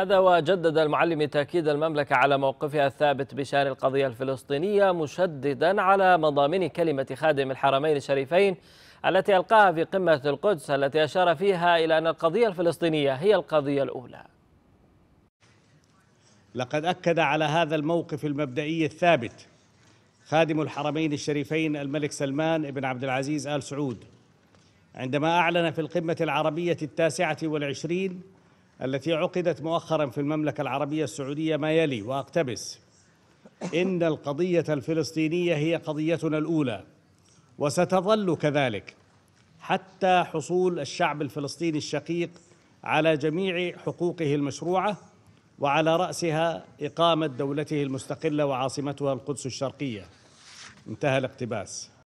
هذا وجدد المعلم تأكيد المملكة على موقفها الثابت بشان القضية الفلسطينية مشددا على مضامين كلمة خادم الحرمين الشريفين التي ألقاها في قمة القدس التي أشار فيها إلى أن القضية الفلسطينية هي القضية الأولى لقد أكد على هذا الموقف المبدئي الثابت خادم الحرمين الشريفين الملك سلمان بن عبد العزيز آل سعود عندما أعلن في القمة العربية التاسعة والعشرين التي عقدت مؤخرا في المملكة العربية السعودية ما يلي وأقتبس إن القضية الفلسطينية هي قضيتنا الأولى وستظل كذلك حتى حصول الشعب الفلسطيني الشقيق على جميع حقوقه المشروعة وعلى رأسها إقامة دولته المستقلة وعاصمتها القدس الشرقية انتهى الاقتباس